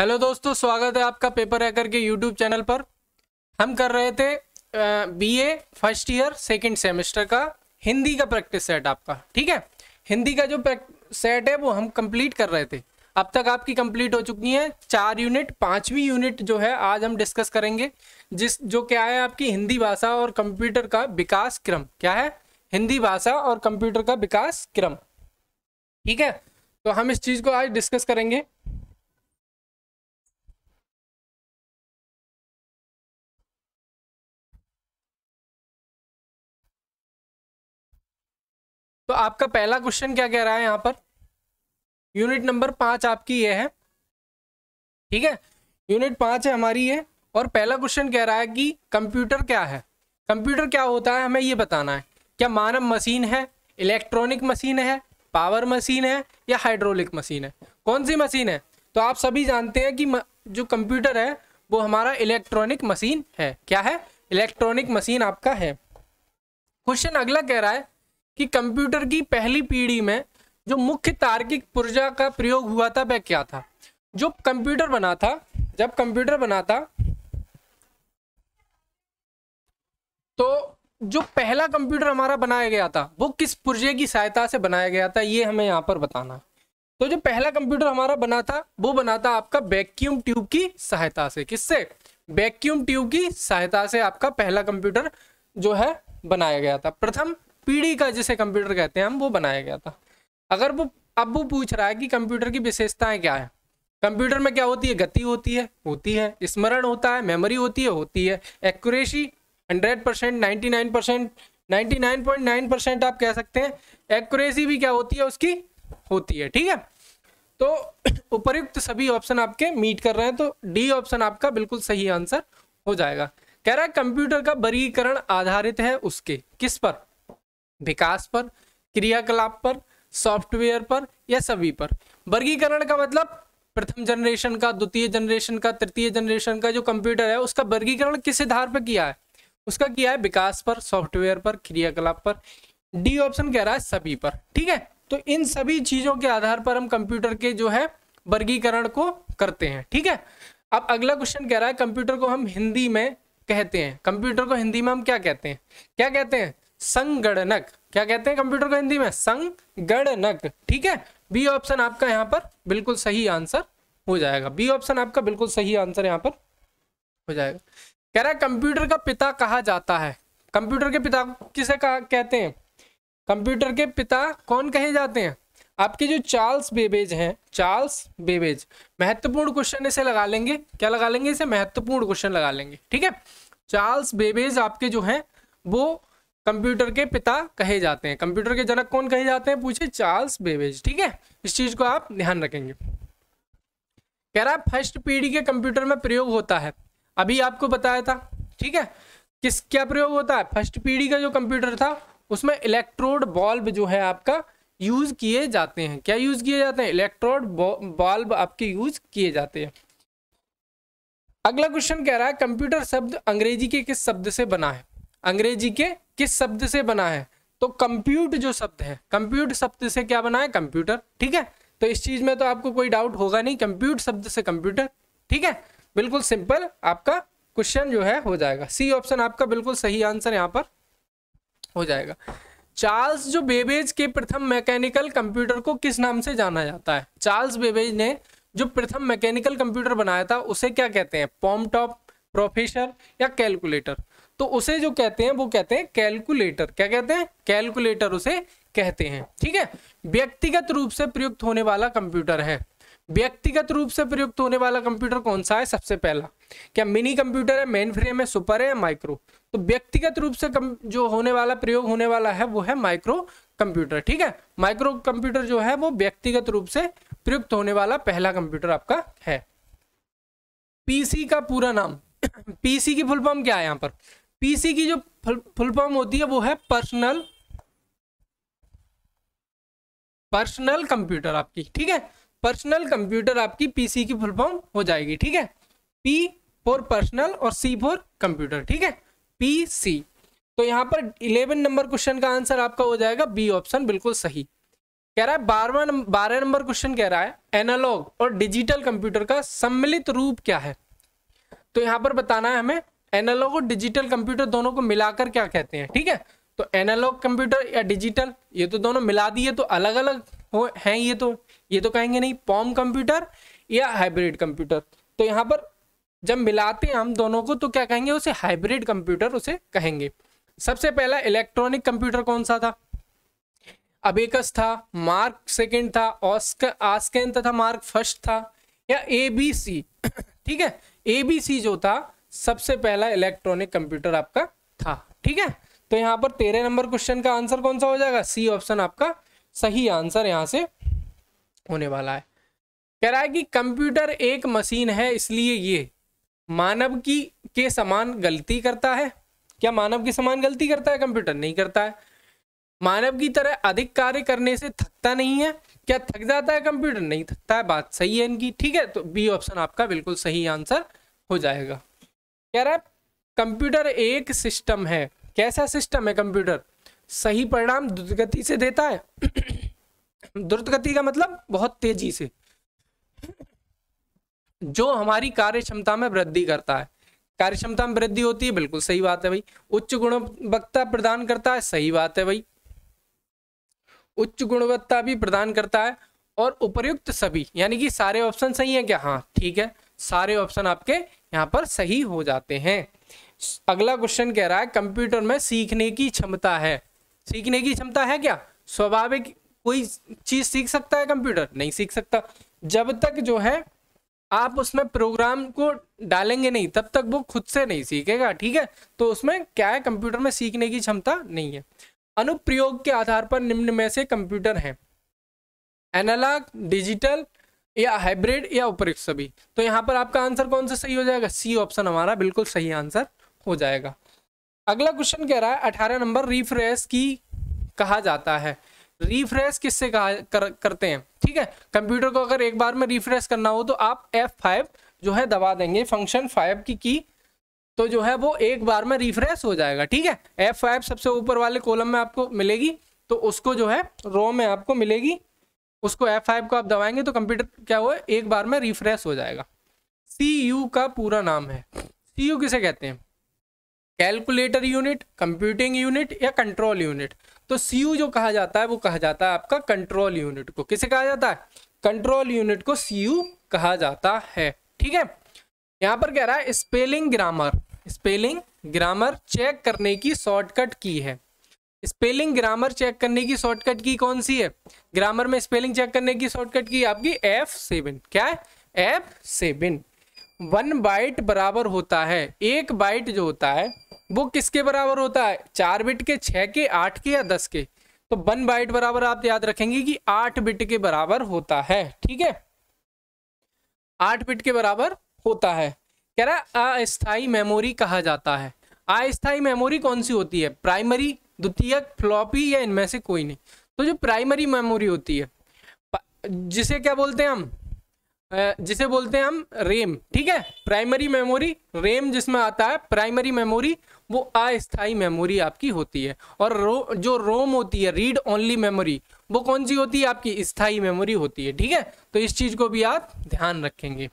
hello दोस्तों स्वागत है आपका पेपर हैकर के यूट्यूब चैनल पर हम कर रहे थे BA first year second semester का हिंदी का प्रैक्टिस सेट आपका ठीक है हिंदी का जो सेट है वो हम कंप्लीट कर रहे थे अब तक आपकी कंप्लीट हो चुकी है चार यूनिट पांचवी यूनिट जो है आज हम डिस्कस करेंगे जिस जो क्या है आपकी हिंदी भाषा और कंप्यूटर का विकास क्रम क्या है हिंदी भाषा और कंप्यूटर का विकास क्रम ठीक है तो हम इस चीज़ को आज डिस्कस करेंगे तो आपका पहला क्वेश्चन क्या कह रहा है यहाँ पर यूनिट नंबर पांच आपकी ये है ठीक है यूनिट पांच है हमारी ये और पहला क्वेश्चन कह रहा है कि कंप्यूटर क्या है कंप्यूटर क्या होता है हमें ये बताना है क्या मानव मशीन है इलेक्ट्रॉनिक मशीन है पावर मशीन है या हाइड्रोलिक मशीन है कौन सी मशीन है तो आप सभी जानते हैं कि जो कंप्यूटर है वो हमारा इलेक्ट्रॉनिक मशीन है क्या है इलेक्ट्रॉनिक मशीन आपका है क्वेश्चन अगला कह रहा है कि कंप्यूटर की पहली पीढ़ी में जो मुख्य तार्किक पुर्जा का प्रयोग हुआ था वह क्या था जो कंप्यूटर बना था जब कंप्यूटर बना था तो जो पहला कंप्यूटर हमारा बनाया गया था वो किस पुर्जे की सहायता से बनाया गया था ये हमें यहाँ पर बताना तो जो पहला कंप्यूटर हमारा बना था वो बना था आपका वैक्यूम ट्यूब की सहायता से किससे वैक्यूम ट्यूब की सहायता से आपका पहला कंप्यूटर जो है बनाया गया था प्रथम पीढ़ी का जिसे कंप्यूटर कहते हैं हम वो बनाया गया था अगर वो अब वो पूछ रहा है कि कंप्यूटर की विशेषताएं क्या है कंप्यूटर में क्या होती है गति होती है होती है स्मरण होता है मेमोरी होती है होती है accuracy hundred percent ninety nine percent ninety nine point nine percent आप कह सकते हैं एक्यूरेसी भी क्या होती है उसकी होती है ठीक है तो उपयुक्त सभी ऑप्शन आपके मीट कर रहे हैं तो डी ऑप्शन आपका बिल्कुल सही आंसर हो जाएगा कह रहा है कंप्यूटर का वर्गीकरण आधारित है उसके किस पर विकास पर क्रियाकलाप पर सॉफ्टवेयर पर या सभी पर वर्गीकरण का मतलब प्रथम जनरेशन का द्वितीय जनरेशन का तृतीय जनरेशन का जो कंप्यूटर है उसका वर्गीकरण किस आधार पर किया है उसका किया है विकास पर सॉफ्टवेयर पर क्रियाकलाप पर डी ऑप्शन कह रहा है सभी पर ठीक है तो इन सभी चीजों के आधार पर हम कंप्यूटर के जो है वर्गीकरण को करते हैं ठीक है अब अगला क्वेश्चन कह रहा है कंप्यूटर को हम हिंदी में कहते हैं कंप्यूटर को हिंदी में हम क्या कहते हैं क्या कहते हैं संगणनक क्या कहते हैं कंप्यूटर को हिंदी में संगणनक ठीक है बी ऑप्शन आपका यहां पर बिल्कुल सही आंसर हो जाएगा बी ऑप्शन आपका बिल्कुल सही आंसर यहां पर हो जाएगा कह रहा है कंप्यूटर का पिता कहा जाता है कंप्यूटर के पिता किसे कहा कहते हैं कंप्यूटर के पिता कौन कहे जाते हैं आपके जो चार्ल्स बेबेज हैं चार्ल्स बेबेज महत्वपूर्ण क्वेश्चन इसे लगा लेंगे क्या लगा लेंगे इसे महत्वपूर्ण क्वेश्चन लगा लेंगे ठीक है चार्ल्स बेबेज आपके जो हैं वो कंप्यूटर के पिता कहे जाते हैं कंप्यूटर के जनक कौन कहे जाते हैं पूछे चार्ल्स बेबेज ठीक है इस चीज को आप ध्यान रखेंगे कह रहा है फर्स्ट पीढ़ी के कंप्यूटर में प्रयोग होता है अभी आपको बताया था ठीक है किस क्या प्रयोग होता है फर्स्ट पीढ़ी का जो कंप्यूटर था उसमें इलेक्ट्रोड बल्ब जो है आपका यूज किए जाते हैं क्या यूज किए जाते हैं इलेक्ट्रोड बल्ब आपके यूज किए जाते हैं अगला क्वेश्चन कह रहा है कंप्यूटर शब्द अंग्रेजी के किस शब्द से बना है अंग्रेजी के किस शब्द से बना है तो कंप्यूट जो शब्द है कंप्यूट शब्द से क्या बना है कंप्यूटर ठीक है तो इस चीज में तो आपको कोई डाउट होगा नहीं कंप्यूट शब्द से कंप्यूटर ठीक है बिल्कुल सिंपल आपका क्वेश्चन जो है हो जाएगा सी ऑप्शन आपका बिल्कुल सही आंसर यहाँ पर हो जाएगा चार्ल्स जो बेबेज के प्रथम मैकेनिकल कंप्यूटर को किस नाम से जाना जाता है चार्ल्स बेबेज ने जो प्रथम मैकेनिकल कंप्यूटर बनाया था उसे क्या कहते हैं पॉम्पटॉप प्रोफेसर या कैलकुलेटर तो उसे जो कहते हैं वो कहते हैं कैलकुलेटर क्या कहते हैं कैलकुलेटर उसे कहते हैं ठीक है व्यक्तिगत रूप से प्रयुक्त होने वाला कंप्यूटर है व्यक्तिगत रूप से प्रयुक्त होने वाला कंप्यूटर कौन सा है सबसे पहला क्या मिनी कंप्यूटर है मेन फ्रेम है सुपर है माइक्रो तो व्यक्तिगत रूप से कम, जो होने वाला प्रयोग होने वाला है वो है माइक्रो कंप्यूटर ठीक है माइक्रो कंप्यूटर जो है वो व्यक्तिगत रूप से प्रयुक्त होने वाला पहला कंप्यूटर आपका है पीसी का पूरा नाम पीसी की फुल फॉर्म क्या है यहाँ पर पीसी की जो फुल फॉर्म होती है वो है पर्सनल पर्सनल कंप्यूटर आपकी ठीक है पर्सनल कंप्यूटर आपकी पीसी की फुल फॉर्म हो जाएगी ठीक है पी फॉर पर्सनल और सी फॉर कंप्यूटर ठीक है पी सी तो यहां पर इलेवन नंबर क्वेश्चन का आंसर आपका हो जाएगा बी ऑप्शन बिल्कुल सही कह रहा है बारवा बारह नंबर क्वेश्चन कह रहा है एनालॉग और डिजिटल कंप्यूटर का सम्मिलित रूप क्या है तो यहां पर बताना है हमें एनालॉग और डिजिटल कंप्यूटर दोनों को मिलाकर क्या कहते हैं ठीक है तो एनालॉग कंप्यूटर या डिजिटल ये तो दोनों मिला दिए तो अलग अलग हो हैं ये तो ये तो कहेंगे नहीं पॉम कंप्यूटर या हाइब्रिड कंप्यूटर तो यहाँ पर जब मिलाते हैं हम दोनों को तो क्या कहेंगे उसे हाइब्रिड कंप्यूटर उसे कहेंगे सबसे पहला इलेक्ट्रॉनिक कंप्यूटर कौन सा था अबेकस था मार्क सेकेंड था ऑस्क आस्केन तथा मार्क फर्स्ट था या ए बी सी ठीक है ए बी सी जो था सबसे पहला इलेक्ट्रॉनिक कंप्यूटर आपका था ठीक है तो यहाँ पर तेरह नंबर क्वेश्चन का आंसर कौन सा हो जाएगा सी ऑप्शन आपका सही आंसर यहां से होने वाला है कह रहा है कि कंप्यूटर एक मशीन है इसलिए ये मानव की के समान गलती करता है क्या मानव के समान गलती करता है कंप्यूटर नहीं करता है मानव की तरह अधिक कार्य करने से थकता नहीं है क्या थक जाता है कंप्यूटर नहीं थकता है बात सही है इनकी ठीक है तो बी ऑप्शन आपका बिल्कुल सही आंसर हो जाएगा कह रहा है कंप्यूटर एक सिस्टम है कैसा सिस्टम है कंप्यूटर सही परिणाम द्रुत गति से देता है द्रुत गति का मतलब बहुत तेजी से जो हमारी कार्य क्षमता में वृद्धि करता है कार्य क्षमता में वृद्धि होती है बिल्कुल सही बात है भाई उच्च गुणवत्ता प्रदान करता है सही बात है भाई उच्च गुणवत्ता भी प्रदान करता है और उपयुक्त सभी यानी कि सारे ऑप्शन सही है क्या हाँ ठीक है सारे ऑप्शन आपके यहाँ पर सही हो जाते हैं अगला क्वेश्चन कह रहा है कंप्यूटर में सीखने की क्षमता है सीखने की क्षमता है क्या स्वाभाविक कोई चीज सीख सकता है कंप्यूटर नहीं सीख सकता जब तक जो है आप उसमें प्रोग्राम को डालेंगे नहीं तब तक वो खुद से नहीं सीखेगा ठीक है तो उसमें क्या है कंप्यूटर में सीखने की क्षमता नहीं है अनुप्रयोग के आधार पर निम्न में से कंप्यूटर है एनालॉग डिजिटल या हाइब्रिड या उपरुक्त सभी तो यहाँ पर आपका आंसर कौन सा सही हो जाएगा सी ऑप्शन हमारा बिल्कुल सही आंसर हो जाएगा अगला क्वेश्चन कह रहा है अठारह नंबर रिफ्रेश की कहा जाता है रिफ्रेश किससे कहा कर, करते हैं ठीक है कंप्यूटर को अगर एक बार में रिफ्रेश करना हो तो आप F5 जो है दबा देंगे फंक्शन 5 की की तो जो है वो एक बार में रिफ्रेश हो जाएगा ठीक है F5 सबसे ऊपर वाले कॉलम में आपको मिलेगी तो उसको जो है रो में आपको मिलेगी उसको F5 को आप दबाएंगे तो कंप्यूटर क्या हुआ एक बार में रिफ्रेश हो जाएगा सी यू का पूरा नाम है सी यू किसे कहते हैं कैलकुलेटर यूनिट कंप्यूटिंग यूनिट या कंट्रोल यूनिट तो सी यू जो कहा जाता है वो कहा जाता है आपका कंट्रोल यूनिट को किसे कहा जाता है कंट्रोल यूनिट को सी यू कहा जाता है ठीक है यहाँ पर कह रहा है spelling grammar spelling grammar check करने की शॉर्टकट की है स्पेलिंग ग्रामर चेक करने की शॉर्टकट की कौन सी है ग्रामर में स्पेलिंग चेक करने की शॉर्टकट की आपकी एफ सेवन क्या है एफ सेवन वन बाइट बराबर होता है एक बाइट जो होता है वो किसके बराबर होता है चार बिट के छः के आठ के या दस के तो वन बाइट बराबर आप याद रखेंगे कि आठ बिट के बराबर होता है ठीक है आठ बिट के बराबर होता है कह रहा है अस्थाई मेमोरी कहा जाता है अस्थाई मेमोरी कौन सी होती है प्राइमरी द्वितीय फ्लॉपी या इनमें से कोई नहीं तो जो प्राइमरी मेमोरी होती है जिसे क्या बोलते हैं हम जिसे बोलते हैं हम रेम ठीक है प्राइमरी मेमोरी रेम जिसमें आता है प्राइमरी मेमोरी वो अस्थाई मेमोरी आपकी होती है और रो, जो रोम होती है रीड ओनली मेमोरी वो कौन सी होती है आपकी स्थाई मेमोरी होती है ठीक है तो इस चीज को भी आप ध्यान रखेंगे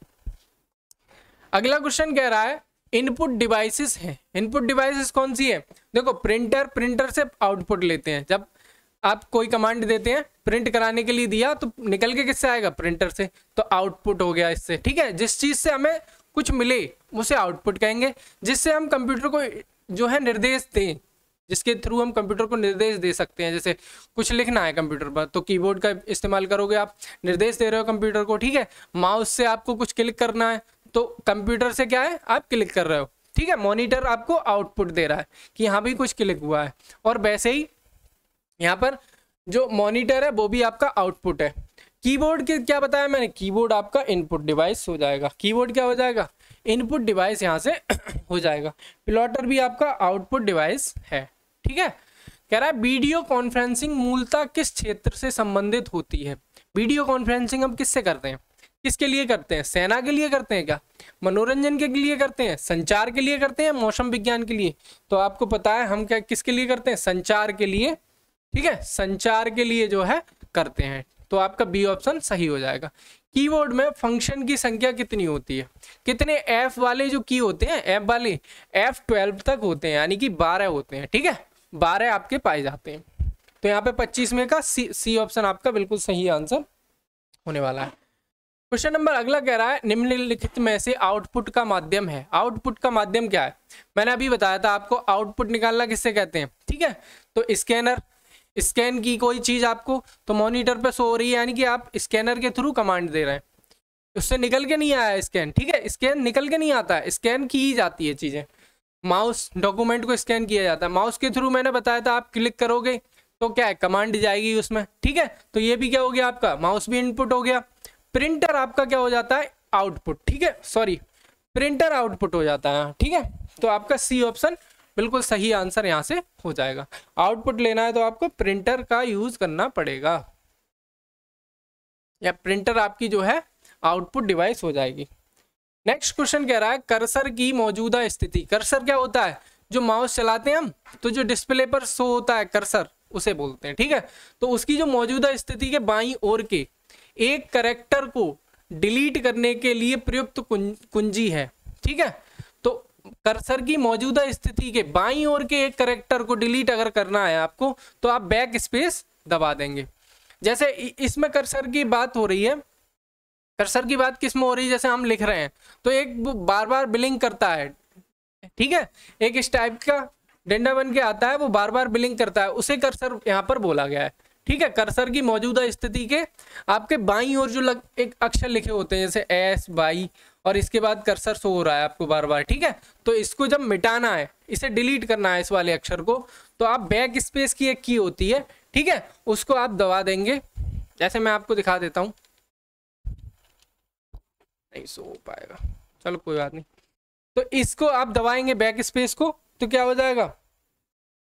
अगला क्वेश्चन कह रहा है इनपुट डिवाइसेस हैं इनपुट डिवाइसेस कौन सी है देखो प्रिंटर प्रिंटर से आउटपुट लेते हैं जब आप कोई कमांड देते हैं प्रिंट कराने के लिए दिया तो निकल के किससे आएगा प्रिंटर से तो आउटपुट हो गया इससे ठीक है जिस चीज़ से हमें कुछ मिले उसे आउटपुट कहेंगे जिससे हम कंप्यूटर को जो है निर्देश दें जिसके थ्रू हम कंप्यूटर को निर्देश दे सकते हैं जैसे कुछ लिखना है कंप्यूटर पर तो कीबोर्ड का इस्तेमाल करोगे आप निर्देश दे रहे हो कंप्यूटर को ठीक है माउस से आपको कुछ क्लिक करना है तो कंप्यूटर से क्या है आप क्लिक कर रहे हो ठीक है मॉनिटर आपको आउटपुट दे रहा है कि यहाँ भी कुछ क्लिक हुआ है और वैसे ही यहाँ पर जो मॉनिटर है वो भी आपका आउटपुट है कीबोर्ड के क्या बताया मैंने कीबोर्ड आपका इनपुट डिवाइस हो जाएगा कीबोर्ड क्या हो जाएगा इनपुट डिवाइस यहाँ से हो जाएगा प्लॉटर भी आपका आउटपुट डिवाइस है ठीक है कह रहा है वीडियो कॉन्फ्रेंसिंग मूलतः किस क्षेत्र से संबंधित होती है वीडियो कॉन्फ्रेंसिंग हम किससे करते हैं किसके लिए करते हैं सेना के लिए करते हैं क्या मनोरंजन के लिए करते हैं संचार के लिए करते हैं मौसम विज्ञान के लिए तो आपको पता है हम क्या किसके लिए करते हैं संचार के लिए ठीक है संचार के लिए जो है करते हैं तो आपका बी ऑप्शन सही हो जाएगा कीबोर्ड में फंक्शन की संख्या कितनी होती है कितने एफ वाले जो की होते हैं एफ वाले एफ ट्वेल्व तक होते हैं यानी कि बारह होते हैं ठीक है बारह आपके पाए जाते हैं तो यहाँ पे पच्चीस में का सी सी ऑप्शन आपका बिल्कुल सही आंसर होने वाला है क्वेश्चन नंबर अगला कह रहा है निम्नलिखित में से आउटपुट का माध्यम है आउटपुट का माध्यम क्या है मैंने अभी बताया था आपको आउटपुट निकालना किससे कहते हैं ठीक है तो स्कैनर स्कैन की कोई चीज़ आपको तो मॉनिटर पे सो रही है यानी कि आप स्कैनर के थ्रू कमांड दे रहे हैं उससे निकल के नहीं आया स्कैन ठीक है स्कैन निकल के नहीं आता है स्कैन की ही जाती है चीज़ें माउस डॉक्यूमेंट को स्कैन किया जाता है माउस के थ्रू मैंने बताया था आप क्लिक करोगे तो क्या है कमांड जाएगी उसमें ठीक है तो ये भी क्या हो गया आपका माउस भी इनपुट हो गया प्रिंटर आपका क्या हो जाता है आउटपुट ठीक है सॉरी प्रिंटर आउटपुट हो जाता है ठीक है तो आपका सी ऑप्शन बिल्कुल सही आंसर यहाँ से हो जाएगा आउटपुट लेना है तो आपको प्रिंटर का यूज करना पड़ेगा या प्रिंटर आपकी जो है आउटपुट डिवाइस हो जाएगी नेक्स्ट क्वेश्चन कह रहा है कर्सर की मौजूदा स्थिति कर्सर क्या होता है जो माउस चलाते हैं हम तो जो डिस्प्ले पर शो होता है कर्सर उसे बोलते हैं ठीक है तो उसकी जो मौजूदा स्थिति के बाई और के एक करेक्टर को डिलीट करने के लिए प्रयुक्त कुंजी है ठीक है तो कर्सर की मौजूदा स्थिति के बाई और के एक करेक्टर को डिलीट अगर करना है आपको तो आप बैक स्पेस दबा देंगे जैसे इसमें कर्सर की बात हो रही है कर्सर की बात किस में हो रही है जैसे हम लिख रहे हैं तो एक बार बार बिलिंग करता है ठीक है एक इस टाइप का डेंडा बन के आता है वो बार बार बिलिंग करता है उसे कर्सर यहाँ पर बोला गया है ठीक है कर्सर की मौजूदा स्थिति के आपके बाई और जो लग, एक अक्षर लिखे होते हैं जैसे एस बाई और इसके बाद कर्सर सो हो रहा है आपको बार बार ठीक है तो इसको जब मिटाना है इसे डिलीट करना है इस वाले अक्षर को तो आप बैक स्पेस की एक की होती है ठीक है उसको आप दबा देंगे जैसे मैं आपको दिखा देता हूँ नहीं सो पाएगा चलो कोई बात नहीं तो इसको आप दबाएंगे बैक स्पेस को तो क्या हो जाएगा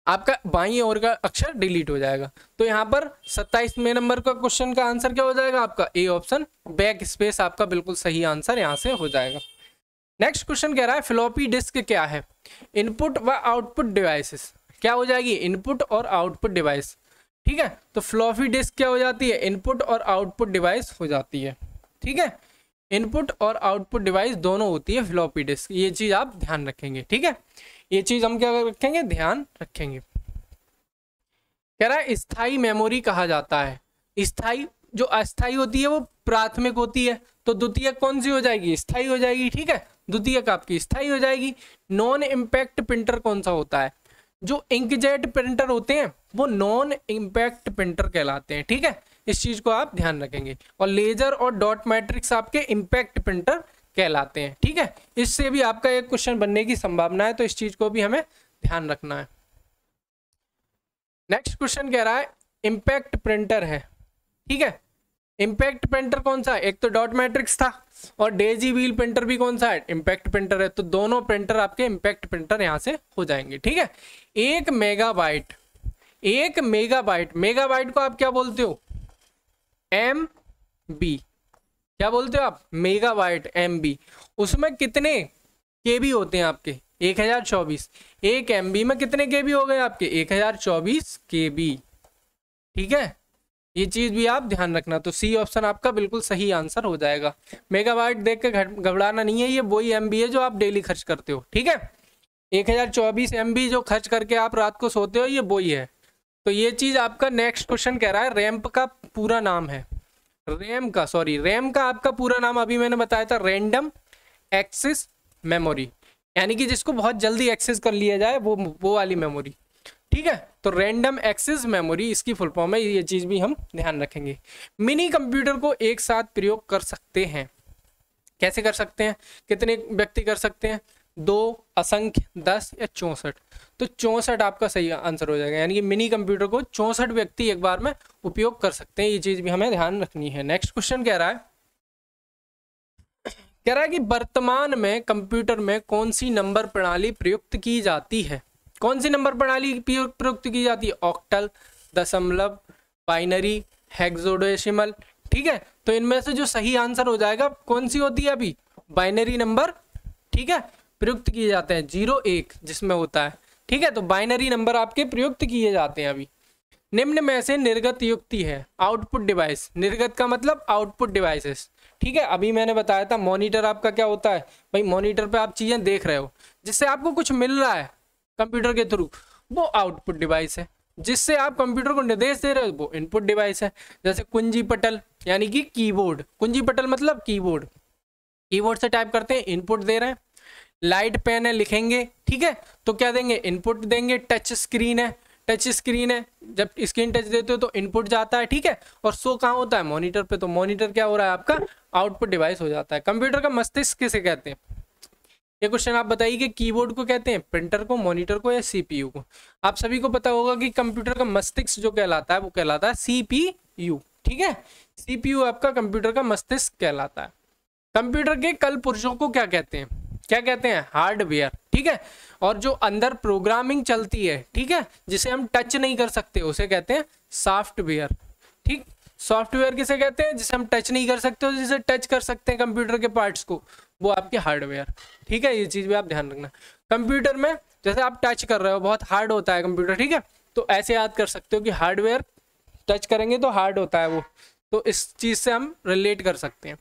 आपका बाई और का अक्षर डिलीट हो जाएगा तो यहाँ पर सत्ताईसवें नंबर का क्वेश्चन का आंसर क्या हो जाएगा आपका ए ऑप्शन बैक स्पेस आपका बिल्कुल सही आंसर यहाँ से हो जाएगा नेक्स्ट क्वेश्चन कह रहा है फ्लॉपी डिस्क क्या है इनपुट व आउटपुट डिवाइसेस क्या हो जाएगी इनपुट और आउटपुट डिवाइस ठीक है तो फ्लॉपी डिस्क क्या हो जाती है इनपुट और आउटपुट डिवाइस हो जाती है ठीक है इनपुट और आउटपुट डिवाइस दोनों होती है फ्लॉपी डिस्क ये चीज़ आप ध्यान रखेंगे ठीक है ये चीज़ हम क्या रखेंगे ध्यान रखेंगे कह रहा है स्थाई मेमोरी कहा जाता है स्थाई जो अस्थाई होती है वो प्राथमिक होती है तो द्वितीय कौन सी हो जाएगी स्थाई हो जाएगी ठीक है द्वितीय आपकी स्थाई हो जाएगी नॉन इम्पैक्ट प्रिंटर कौन सा होता है जो इंकजेट प्रिंटर होते हैं वो नॉन इम्पैक्ट प्रिंटर कहलाते हैं ठीक है इस चीज़ को आप ध्यान रखेंगे और लेज़र और डॉट मैट्रिक्स आपके इम्पैक्ट प्रिंटर कहलाते हैं ठीक है इससे भी आपका एक क्वेश्चन बनने की संभावना है तो इस चीज़ को भी हमें ध्यान रखना है नेक्स्ट क्वेश्चन कह रहा है इम्पैक्ट प्रिंटर है ठीक है इम्पैक्ट प्रिंटर कौन सा है एक तो डॉट मैट्रिक्स था और डेजी व्हील प्रिंटर भी कौन सा है इम्पैक्ट प्रिंटर है तो दोनों प्रिंटर आपके इम्पैक्ट प्रिंटर यहाँ से हो जाएंगे ठीक है एक मेगाबाइट एक मेगाबाइट मेगाबाइट को आप क्या बोलते हो एम बी क्या बोलते हो आप मेगा वाइट एम बी उसमें कितने के बी होते हैं आपके एक हजार चौबीस एक एम बी में कितने के बी हो गए आपके एक हजार चौबीस के बी ठीक है ये चीज़ भी आप ध्यान रखना तो सी ऑप्शन आपका बिल्कुल सही आंसर हो जाएगा मेगावाइट देख के घबराना नहीं है ये वही एम बी है जो आप डेली खर्च करते हो ठीक है एक हज़ार चौबीस एम बी जो खर्च करके आप रात को सोते हो ये वही है तो ये चीज़ आपका नेक्स्ट क्वेश्चन कह रहा है रैंप का पूरा नाम है रैम का सॉरी रैम का आपका पूरा नाम अभी मैंने बताया था रैंडम एक्सेस मेमोरी यानी कि जिसको बहुत जल्दी एक्सेस कर लिया जाए वो वो वाली मेमोरी ठीक है तो रैंडम एक्सेस मेमोरी इसकी फुल फॉर्म है ये चीज़ भी हम ध्यान रखेंगे मिनी कंप्यूटर को एक साथ प्रयोग कर सकते हैं कैसे कर सकते हैं कितने व्यक्ति कर सकते हैं दो असंख्य दस या चौंसठ तो चौंसठ आपका सही आंसर हो जाएगा यानी कि मिनी कंप्यूटर को चौंसठ व्यक्ति एक बार में उपयोग कर सकते हैं ये चीज़ भी हमें ध्यान रखनी है नेक्स्ट क्वेश्चन कह रहा है कह रहा है कि वर्तमान में कंप्यूटर में कौन सी नंबर प्रणाली प्रयुक्त की जाती है कौन सी नंबर प्रणाली प्रयुक्त की जाती है ऑक्टल दशमलव बाइनरी हेक्सोडेसिमल ठीक है तो इनमें से जो सही आंसर हो जाएगा कौन सी होती है अभी बाइनरी नंबर ठीक है प्रयुक्त किए जाते हैं जीरो एक जिसमें होता है ठीक है तो बाइनरी नंबर आपके प्रयुक्त किए जाते हैं अभी निम्न में से निर्गत युक्ति है आउटपुट डिवाइस निर्गत का मतलब आउटपुट डिवाइसेस ठीक है अभी मैंने बताया था मॉनिटर आपका क्या होता है भाई मॉनिटर पे आप चीज़ें देख रहे हो जिससे आपको कुछ मिल रहा है कंप्यूटर के थ्रू वो आउटपुट डिवाइस है जिससे आप कंप्यूटर को निर्देश दे रहे हो वो इनपुट डिवाइस है जैसे कुंजी पटल यानी कि कीबोर्ड कुंजी पटल मतलब कीबोर्ड कीबोर्ड से टाइप करते हैं इनपुट दे रहे हैं लाइट पेन है लिखेंगे ठीक है तो क्या देंगे इनपुट देंगे टच स्क्रीन है टच स्क्रीन है जब स्क्रीन टच देते हो तो इनपुट जाता है ठीक है और सो कहाँ होता है मॉनिटर पे तो मॉनिटर क्या हो रहा है आपका आउटपुट डिवाइस हो जाता है कंप्यूटर का मस्तिष्क किसे कहते हैं ये क्वेश्चन आप बताइए कि कीबोर्ड को कहते हैं प्रिंटर को मॉनिटर को या सीपीयू को आप सभी को पता होगा कि कंप्यूटर का मस्तिष्क जो कहलाता है वो कहलाता है सीपीयू ठीक है सीपीयू आपका कंप्यूटर का मस्तिष्क कहलाता है कंप्यूटर के कल पुरुषों को क्या कहते हैं क्या कहते हैं हार्डवेयर ठीक है और जो अंदर प्रोग्रामिंग चलती है ठीक है जिसे हम टच नहीं कर सकते उसे कहते हैं सॉफ्टवेयर ठीक सॉफ्टवेयर किसे कहते हैं जिसे हम टच नहीं कर सकते और जिसे टच कर सकते हैं कंप्यूटर के पार्ट्स को वो आपके हार्डवेयर ठीक है ये चीज़ भी आप ध्यान रखना कंप्यूटर में जैसे आप टच कर रहे हो बहुत हार्ड होता है कंप्यूटर ठीक है तो ऐसे याद कर सकते हो कि हार्डवेयर टच करेंगे तो हार्ड होता है वो तो इस चीज़ से हम रिलेट कर सकते हैं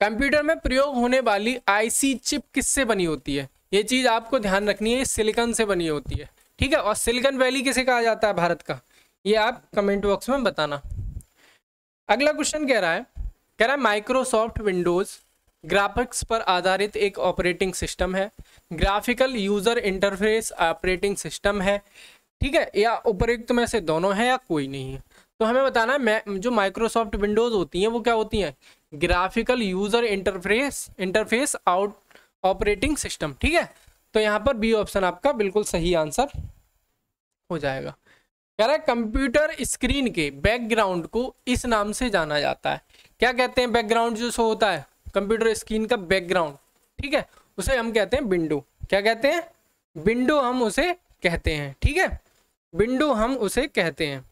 कंप्यूटर में प्रयोग होने वाली आईसी चिप किससे बनी होती है ये चीज आपको ध्यान रखनी है सिलिकॉन से बनी होती है ठीक है और सिलिकॉन वैली किसे कहा जाता है भारत का ये आप कमेंट बॉक्स में बताना अगला क्वेश्चन कह रहा है कह रहा है माइक्रोसॉफ्ट विंडोज ग्राफिक्स पर आधारित एक ऑपरेटिंग सिस्टम है graphical user interface operating system है ठीक है या उपरुक्त में से दोनों है या कोई नहीं है तो हमें बताना है जो माइक्रोसॉफ्ट विंडोज होती हैं वो क्या होती हैं ग्राफिकल यूजर इंटरफेस इंटरफेस आउट ऑपरेटिंग सिस्टम ठीक है तो यहाँ पर बी ऑप्शन आपका बिल्कुल सही आंसर हो जाएगा कह रहा है कंप्यूटर स्क्रीन के बैकग्राउंड को इस नाम से जाना जाता है क्या कहते हैं बैकग्राउंड जो सो होता है कंप्यूटर स्क्रीन का बैकग्राउंड ठीक है उसे हम कहते हैं विंडो क्या कहते हैं विंडो हम उसे कहते हैं ठीक है विंडो हम उसे कहते हैं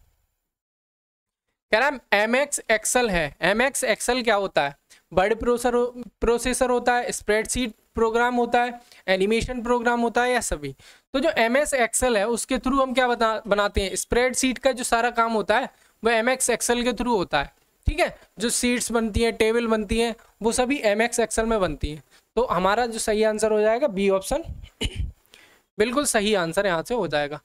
कह रहा है एम एक्स एक्सल है एम एक्स एक्सल क्या होता है वर्ड प्रोसर प्रोसेसर होता है स्प्रेडशीट प्रोग्राम होता है एनिमेशन प्रोग्राम होता है या सभी तो जो एम एस एक्सल है उसके थ्रू हम क्या बता बनाते हैं स्प्रेडशीट का जो सारा काम होता है वो एम एक्स एक्सल के थ्रू होता है ठीक है जो सीट्स बनती हैं टेबल बनती हैं वो सभी एम एक्स एक्सल में बनती हैं तो हमारा जो सही आंसर हो जाएगा बी ऑप्शन बिल्कुल सही आंसर यहाँ से हो जाएगा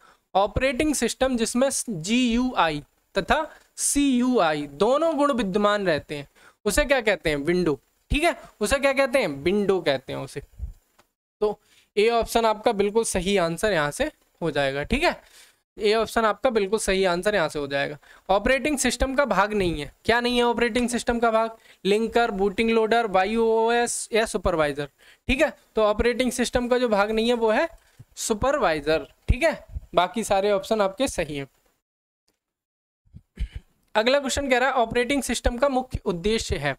ऑपरेटिंग सिस्टम जिसमें जी यू आई तथा सी यू आई दोनों गुण विद्यमान रहते हैं उसे क्या कहते हैं विंडो ठीक है उसे क्या कहते हैं विंडो कहते हैं उसे तो ए ऑप्शन आपका बिल्कुल सही आंसर यहाँ से हो जाएगा ठीक है ए ऑप्शन आपका बिल्कुल सही आंसर यहाँ से हो जाएगा ऑपरेटिंग सिस्टम का भाग नहीं है क्या नहीं है ऑपरेटिंग सिस्टम का भाग linker booting loader O S या सुपरवाइजर ठीक है तो ऑपरेटिंग सिस्टम का जो भाग नहीं है वो है सुपरवाइजर ठीक है बाकी सारे ऑप्शन आपके सही हैं अगला क्वेश्चन कह रहा है ऑपरेटिंग सिस्टम का मुख्य उद्देश्य है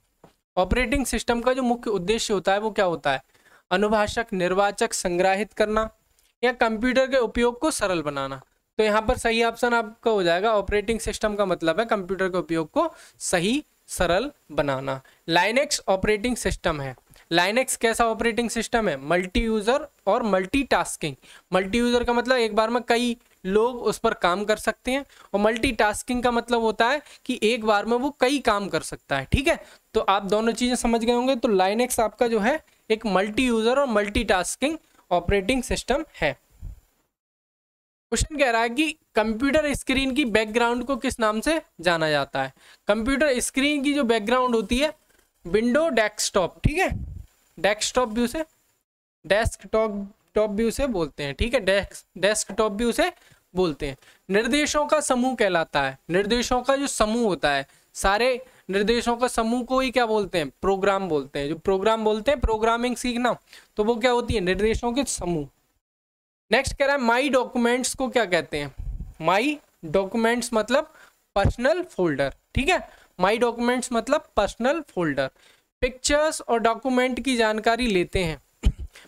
ऑपरेटिंग सिस्टम का जो मुख्य उद्देश्य होता है वो क्या होता है अनुभाषक निर्वाचक संग्रहित करना या कंप्यूटर के उपयोग को सरल बनाना तो यहाँ पर सही ऑप्शन आपका हो जाएगा ऑपरेटिंग सिस्टम का मतलब है कंप्यूटर के उपयोग को सही सरल बनाना लाइनेक्स ऑपरेटिंग सिस्टम है लाइनेक्स कैसा ऑपरेटिंग सिस्टम है मल्टी यूज़र और मल्टी टास्किंग मल्टी यूज़र का मतलब एक बार में कई लोग उस पर काम कर सकते हैं और मल्टीटास्किंग का मतलब होता है कि एक बार में वो कई काम कर सकता है ठीक है तो आप दोनों चीज़ें समझ गए होंगे तो लाइनेक्स आपका जो है एक मल्टी यूज़र और मल्टीटास्किंग ऑपरेटिंग सिस्टम है क्वेश्चन कह रहा है कि कंप्यूटर स्क्रीन की बैकग्राउंड को किस नाम से जाना जाता है कंप्यूटर स्क्रीन की जो बैकग्राउंड होती है विंडो डेस्कटॉप ठीक है डेस्कटॉप भी उसे डेस्कटॉप टॉप भी उसे बोलते हैं ठीक है डेस्क डेस्कटॉप भी उसे बोलते हैं निर्देशों का समूह कहलाता है निर्देशों का जो समूह होता है सारे निर्देशों का समूह को ही क्या बोलते हैं प्रोग्राम बोलते हैं जो प्रोग्राम बोलते हैं प्रोग्रामिंग सीखना तो वो क्या होती है निर्देशों के समूह नेक्स्ट कह रहा है माई डॉक्यूमेंट्स को क्या कहते हैं माई डॉक्यूमेंट्स मतलब पर्सनल फोल्डर ठीक है माई डॉक्यूमेंट्स मतलब पर्सनल फोल्डर पिक्चर्स और डॉक्यूमेंट की जानकारी लेते हैं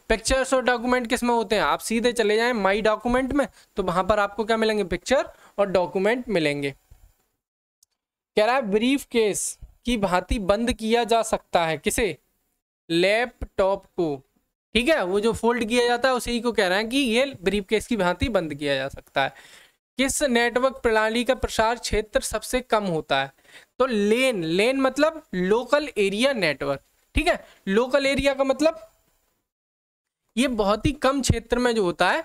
पिक्चर्स और डॉक्यूमेंट किस में होते हैं आप सीधे चले जाएं माई डॉक्यूमेंट में तो वहां पर आपको क्या मिलेंगे पिक्चर और डॉक्यूमेंट मिलेंगे कह रहा है ब्रीफ केस की भांति बंद किया जा सकता है किसे लैपटॉप को ठीक है वो जो फोल्ड किया जाता है उसी को कह रहे हैं कि ये ब्रीफ केस की भांति बंद किया जा सकता है किस नेटवर्क प्रणाली का प्रसार क्षेत्र सबसे कम होता है तो लेन लेन मतलब लोकल एरिया नेटवर्क ठीक है लोकल एरिया का मतलब ये बहुत ही कम क्षेत्र में जो होता है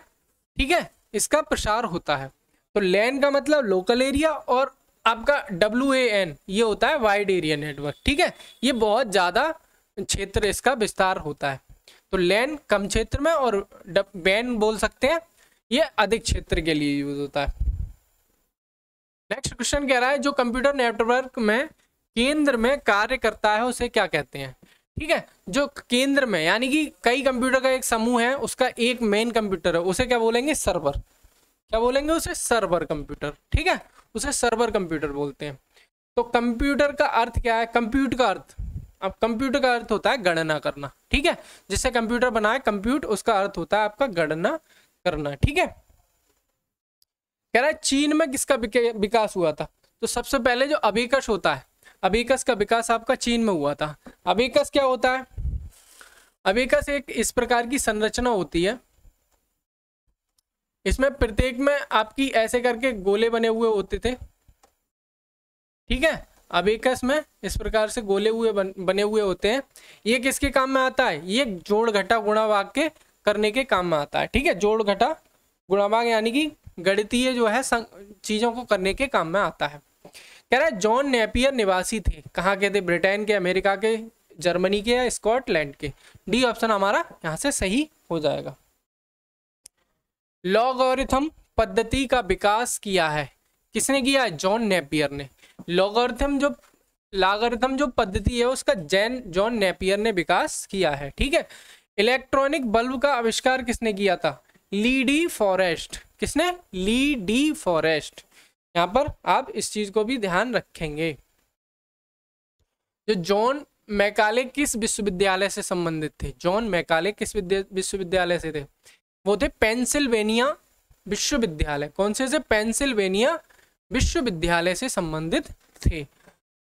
ठीक है इसका प्रसार होता है तो लैन का मतलब लोकल एरिया और आपका डब्ल्यू ए एन ये होता है वाइड एरिया नेटवर्क ठीक है ये बहुत ज़्यादा क्षेत्र इसका विस्तार होता है तो लैन कम क्षेत्र में और बैन बोल सकते हैं ये अधिक क्षेत्र के लिए यूज होता है नेक्स्ट क्वेश्चन कह रहा है जो कंप्यूटर नेटवर्क में केंद्र में कार्य करता है उसे क्या कहते हैं ठीक है जो केंद्र में यानी कि कई कंप्यूटर का एक समूह है उसका एक मेन कंप्यूटर है उसे क्या बोलेंगे सर्वर क्या बोलेंगे उसे सर्वर कंप्यूटर ठीक है उसे सर्वर कंप्यूटर बोलते हैं तो कंप्यूटर का अर्थ क्या है कंप्यूट का अर्थ अब कंप्यूटर का अर्थ होता है गणना करना ठीक है जिससे कंप्यूटर बनाए कंप्यूट उसका अर्थ होता है आपका गणना करना ठीक है कह रहा है चीन में किसका विकास हुआ था तो सबसे पहले जो अभिकर्ष होता है अबीकस का विकास आपका चीन में हुआ था अबीकस क्या होता है अबीकस एक इस प्रकार की संरचना होती है इसमें प्रत्येक में आपकी ऐसे करके गोले बने हुए होते थे ठीक है अबेकस में इस प्रकार से गोले हुए बन, बने हुए होते हैं ये किसके काम में आता है ये जोड़ घटा भाग के करने के काम में आता है ठीक है जोड़ घटा गुणाभाग यानी कि गणितीय जो है चीज़ों को करने के काम में आता है कह रहा है जॉन नेपियर निवासी थे कहाँ के थे ब्रिटेन के अमेरिका के जर्मनी के या स्कॉटलैंड के डी ऑप्शन हमारा यहाँ से सही हो जाएगा लॉगोरिथम पद्धति का विकास किया है किसने किया है जॉन नेपियर ने लॉगोरिथम जो लागरिथम जो पद्धति है उसका जैन जॉन नेपियर ने विकास किया है ठीक है इलेक्ट्रॉनिक बल्ब का आविष्कार किसने किया था ली डी फॉरेस्ट किसने ली डी फॉरेस्ट यहाँ पर आप इस चीज़ को भी ध्यान रखेंगे जो जॉन मैकाले किस विश्वविद्यालय से संबंधित थे जॉन मैकाले किस विश्वविद्यालय से थे वो थे पेंसिल्वेनिया विश्वविद्यालय कौन से से पेंसिल्वेनिया विश्वविद्यालय से संबंधित थे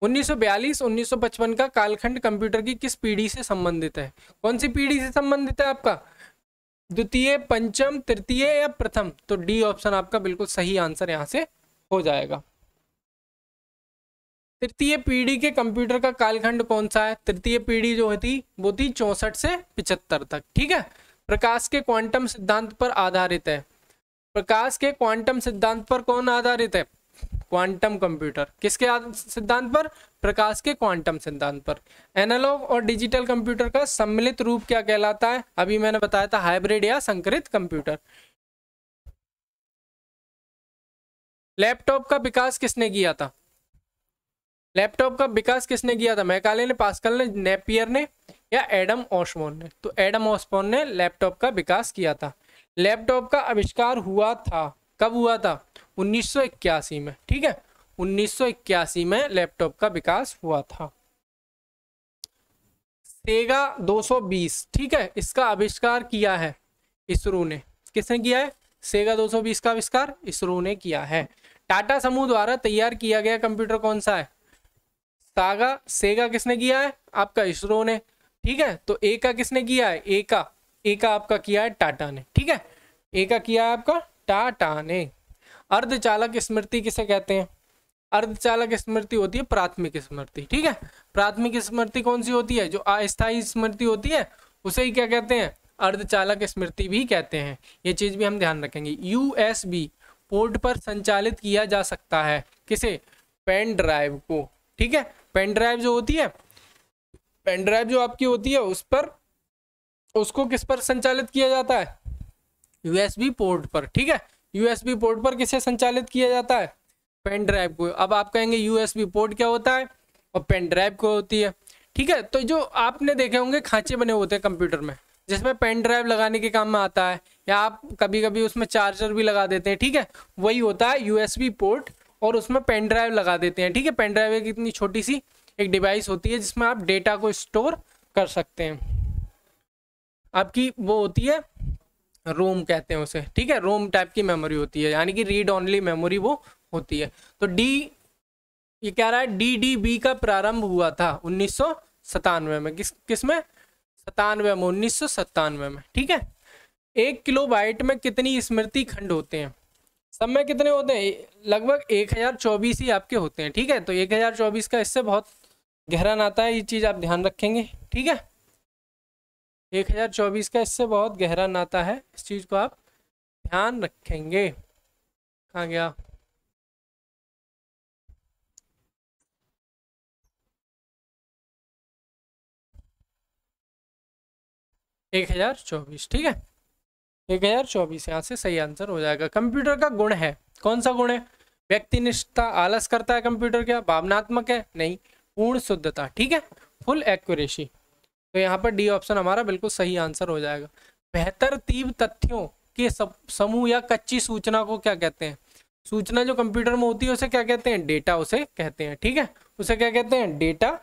1942-1955 का कालखंड कंप्यूटर की किस पीढ़ी से संबंधित है कौन सी पीढ़ी से संबंधित है आपका द्वितीय पंचम तृतीय या प्रथम तो डी ऑप्शन आपका बिल्कुल सही आंसर यहाँ से हो जाएगा तृतीय पीढ़ी के कंप्यूटर का कालखंड कौन सा है तृतीय पीढ़ी जो थी वो थी चौसठ से पिछहत्तर तक ठीक है प्रकाश के क्वांटम सिद्धांत पर आधारित है प्रकाश के क्वांटम सिद्धांत पर कौन आधारित है क्वांटम कंप्यूटर किसके सिद्धांत पर प्रकाश के क्वांटम सिद्धांत पर एनालॉग और डिजिटल कंप्यूटर का सम्मिलित रूप क्या कहलाता है अभी मैंने बताया था हाइब्रिड या संकरित कंप्यूटर लैपटॉप का विकास किसने किया था लैपटॉप का विकास किसने किया था मैकाले ने पास्कल ने नेपियर ने या एडम ओसमोन ने तो एडम ओसमोन ने लैपटॉप का विकास किया था लैपटॉप का आविष्कार हुआ था कब हुआ था उन्नीस में ठीक है उन्नीस में लैपटॉप का विकास हुआ था सेगा 220 ठीक है इसका आविष्कार किया है इसरो ने किसने किया है सेगा 220 का आविष्कार इसरो ने किया है टाटा समूह द्वारा तैयार किया गया कंप्यूटर कौन सा है सागा सेगा किसने किया है आपका इसरो ने ठीक है तो ए का किसने किया है ए का ए का आपका किया है टाटा ने ठीक है ए का किया है आपका टाटा ने अर्धचालक स्मृति किसे कहते हैं अर्धचालक स्मृति होती है प्राथमिक स्मृति ठीक है प्राथमिक स्मृति कौन सी होती है जो अस्थायी स्मृति होती है उसे ही क्या कहते हैं अर्धचालक स्मृति भी कहते हैं ये चीज़ भी हम ध्यान रखेंगे यू पोर्ट पर संचालित किया जा सकता है किसे पेन ड्राइव को ठीक है पेन ड्राइव जो होती है पेन ड्राइव जो आपकी होती है उस पर उसको किस पर संचालित किया जाता है यूएसबी पोर्ट पर ठीक है यूएसबी पोर्ट पर किसे संचालित किया जाता है पेन ड्राइव को अब आप कहेंगे यूएसबी पोर्ट क्या होता है और पेन ड्राइव को होती है ठीक है तो जो आपने देखे होंगे खांचे बने होते हैं कंप्यूटर में जिसमें पेन ड्राइव लगाने के काम में आता है या आप कभी कभी उसमें चार्जर भी लगा देते हैं ठीक है वही होता है यू पोर्ट और उसमें पेन ड्राइव लगा देते हैं ठीक है पेन ड्राइव एक इतनी छोटी सी एक डिवाइस होती है जिसमें आप डेटा को स्टोर कर सकते हैं आपकी वो होती है रोम कहते हैं उसे ठीक है रोम टाइप की मेमोरी होती है यानी कि रीड ऑनली मेमोरी वो होती है तो डी ये कह रहा है डी डी बी का प्रारंभ हुआ था उन्नीस में किस किस में सतानवे में उन्नीस में ठीक है एक किलो बाइट में कितनी स्मृति खंड होते हैं सब में कितने होते हैं लगभग एक हज़ार चौबीस ही आपके होते हैं ठीक है तो एक हज़ार चौबीस का इससे बहुत गहरा नाता है ये चीज़ आप ध्यान रखेंगे ठीक है एक हज़ार चौबीस का इससे बहुत गहरा नाता है इस चीज़ को आप ध्यान रखेंगे कहाँ गया एक हजार चौबीस ठीक है एक हजार चौबीस यहाँ से सही आंसर हो जाएगा कंप्यूटर का गुण है कौन सा गुण है व्यक्तिनिष्ठता आलस करता है कंप्यूटर क्या भावनात्मक है नहीं पूर्ण शुद्धता ठीक है फुल एक्यूरेसी तो यहाँ पर डी ऑप्शन हमारा बिल्कुल सही आंसर हो जाएगा बेहतर तीव तथ्यों के समूह या कच्ची सूचना को क्या कहते हैं सूचना जो कंप्यूटर में होती है उसे क्या कहते हैं डेटा उसे कहते हैं ठीक है उसे क्या कहते हैं डेटा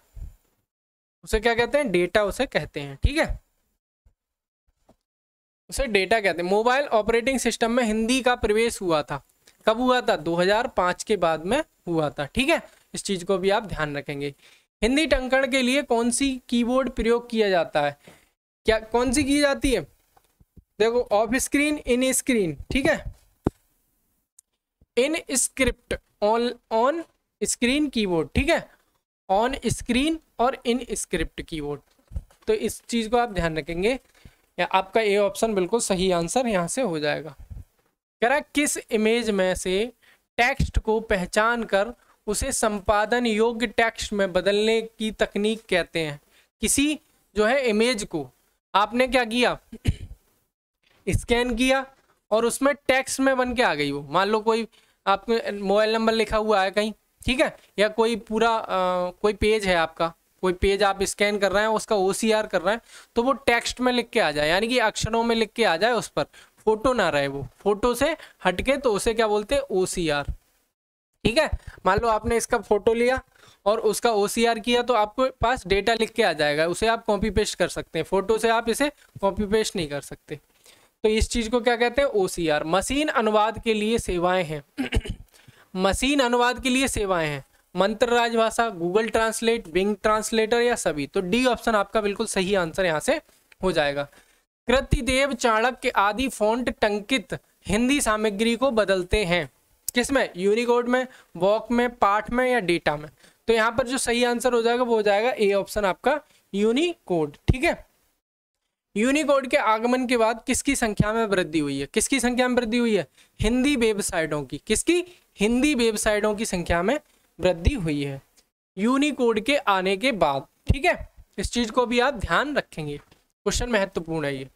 उसे क्या कहते हैं डेटा उसे कहते हैं ठीक है उसे डेटा कहते हैं मोबाइल ऑपरेटिंग सिस्टम में हिंदी का प्रवेश हुआ था कब हुआ था 2005 के बाद में हुआ था ठीक है इस चीज़ को भी आप ध्यान रखेंगे हिंदी टंकण के लिए कौन सी कीबोर्ड प्रयोग किया जाता है क्या कौन सी की जाती है देखो ऑफ स्क्रीन इन स्क्रीन ठीक है InScript on on screen keyboard ठीक है ऑन स्क्रीन और इन स्क्रिप्ट कीबोर्ड तो इस चीज़ को आप ध्यान रखेंगे या आपका ए ऑप्शन बिल्कुल सही आंसर यहाँ से हो जाएगा कह रहा किस इमेज में से टेक्स्ट को पहचान कर उसे संपादन योग्य टेक्स्ट में बदलने की तकनीक कहते हैं किसी जो है इमेज को आपने क्या किया स्कैन किया और उसमें टेक्स्ट में बन के आ गई वो मान लो कोई आपके मोबाइल नंबर लिखा हुआ है कहीं ठीक है या कोई पूरा आ, कोई पेज है आपका कोई पेज आप स्कैन कर रहे हैं उसका ओ कर रहे हैं तो वो टेक्स्ट में लिख के आ जाए यानी कि अक्षरों में लिख के आ जाए उस पर फोटो ना रहे वो फोटो से हटके तो उसे क्या बोलते हैं ओ ठीक है मान लो आपने इसका फोटो लिया और उसका ओ किया तो आपके पास डेटा लिख के आ जाएगा उसे आप कॉपी पेस्ट कर सकते हैं फोटो से आप इसे कॉपी पेस्ट नहीं कर सकते तो इस चीज़ को क्या कहते हैं ओ मशीन अनुवाद के लिए सेवाएं हैं मशीन अनुवाद के लिए सेवाएं हैं मंत्र राजभाषा गूगल ट्रांसलेट विंग ट्रांसलेटर या सभी तो डी ऑप्शन आपका बिल्कुल सही आंसर यहाँ से हो जाएगा कृतिदेव चाणक्य आदि फॉन्ट टंकित हिंदी सामग्री को बदलते हैं किसमें यूनिकोड में वॉक में पाठ में या डेटा में तो यहाँ पर जो सही आंसर हो जाएगा वो हो जाएगा ए ऑप्शन आपका यूनिकोड ठीक है यूनिकोड के आगमन के बाद किसकी संख्या में वृद्धि हुई है किसकी संख्या में वृद्धि हुई है हिंदी वेबसाइटों की किसकी हिंदी वेबसाइटों की संख्या में वृद्धि हुई है यूनिकोड के आने के बाद ठीक है इस चीज को भी आप ध्यान रखेंगे क्वेश्चन महत्वपूर्ण है ये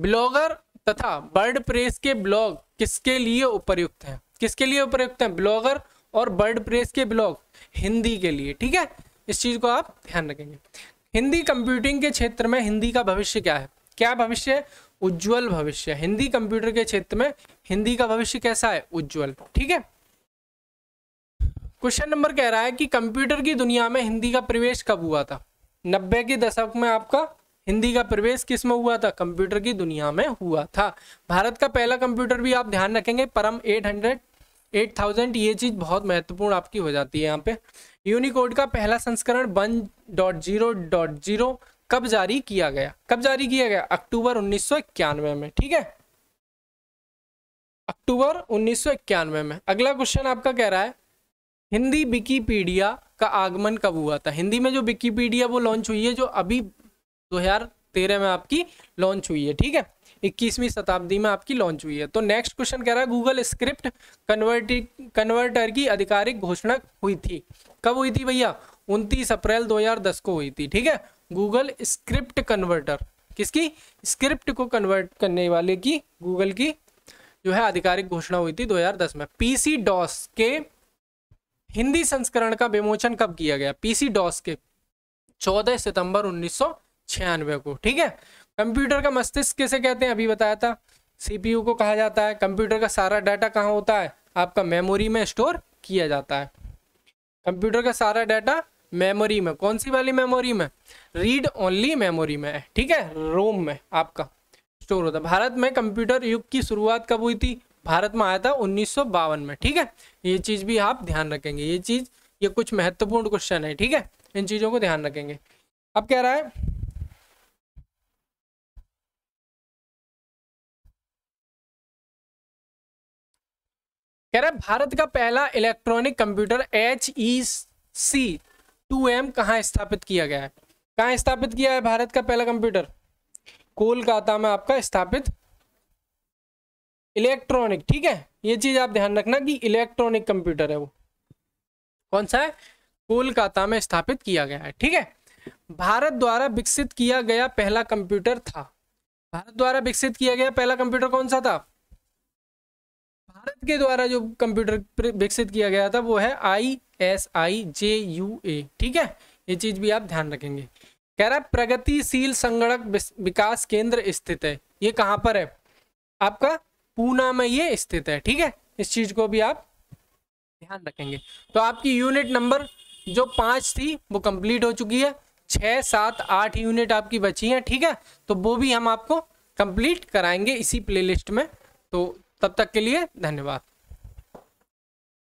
ब्लॉगर तथा बर्ड प्रेस के ब्लॉग किसके लिए उपयुक्त हैं किसके लिए उपयुक्त हैं ब्लॉगर और बर्ड प्रेस के ब्लॉग हिंदी के लिए ठीक है इस चीज को आप ध्यान रखेंगे हिंदी कंप्यूटिंग के क्षेत्र में हिंदी का भविष्य क्या है क्या भविष्य है उज्जवल भविष्य हिंदी कंप्यूटर के क्षेत्र में हिंदी का भविष्य कैसा है उज्जवल ठीक है क्वेश्चन नंबर कह रहा है कि कंप्यूटर की दुनिया में हिंदी का प्रवेश कब हुआ था नब्बे के दशक में आपका हिंदी का प्रवेश किस में हुआ था कंप्यूटर की दुनिया में हुआ था भारत का पहला कंप्यूटर भी आप ध्यान रखेंगे परम एट हंड्रेड एट थाउजेंड ये चीज़ बहुत महत्वपूर्ण आपकी हो जाती है यहाँ पे यूनिकोड का पहला संस्करण one dot zero dot zero कब जारी किया गया कब जारी किया गया अक्टूबर उन्नीस में ठीक है अक्टूबर उन्नीस में अगला क्वेश्चन आपका कह रहा है हिंदी विकीपीडिया का आगमन कब हुआ था हिंदी में जो विकीपीडिया वो लॉन्च हुई है जो अभी 2013 में आपकी लॉन्च हुई है ठीक है इक्कीसवीं शताब्दी में आपकी लॉन्च हुई है तो नेक्स्ट क्वेश्चन कह रहा है गूगल स्क्रिप्ट कन्वर्टी कन्वर्टर की आधिकारिक घोषणा हुई थी कब हुई थी भैया उनतीस अप्रैल 2010 को हुई थी ठीक है गूगल स्क्रिप्ट कन्वर्टर किसकी स्क्रिप्ट को कन्वर्ट करने वाले की गूगल की जो है आधिकारिक घोषणा हुई थी 2010 में पीसी डॉस के हिंदी संस्करण का विमोचन कब किया गया पीसी डॉस के 14 सितंबर उन्नीस को ठीक है कंप्यूटर का मस्तिष्क किसे कहते हैं अभी बताया था सीपीयू को कहा जाता है कंप्यूटर का सारा डाटा कहाँ होता है आपका मेमोरी में स्टोर किया जाता है कंप्यूटर का सारा डाटा मेमोरी में कौन सी वाली मेमोरी में रीड ओनली मेमोरी में ठीक है रोम में आपका स्टोर होता है भारत में कंप्यूटर युग की शुरुआत कब हुई थी भारत में आया था उन्नीस में ठीक है ये चीज़ भी आप ध्यान रखेंगे ये चीज़ ये कुछ महत्वपूर्ण क्वेश्चन है ठीक है इन चीज़ों को ध्यान रखेंगे अब कह रहा है कह रहा है भारत का पहला electronic computer H E C two M कहा स्थापित किया गया है कहा स्थापित किया है भारत का पहला कंप्यूटर कोलकाता में आपका स्थापित इलेक्ट्रॉनिक ठीक है ये चीज आप ध्यान रखना कि इलेक्ट्रॉनिक कंप्यूटर है वो कौन सा है कोलकाता में स्थापित किया गया है ठीक है भारत द्वारा विकसित किया गया पहला कंप्यूटर था भारत द्वारा विकसित किया गया पहला कंप्यूटर कौन सा था भारत के द्वारा जो कंप्यूटर विकसित किया गया था वो है I S I J U A ठीक है ये चीज भी आप ध्यान रखेंगे कह रहा है प्रगतिशील संगणक विकास केंद्र स्थित है ये कहाँ पर है आपका पूना में ये स्थित है ठीक है इस चीज को भी आप ध्यान रखेंगे तो आपकी यूनिट नंबर जो पाँच थी वो कंप्लीट हो चुकी है छः सात आठ यूनिट आपकी बची हैं ठीक है तो वो भी हम आपको कंप्लीट कराएंगे इसी प्लेलिस्ट में तो तब तक के लिए धन्यवाद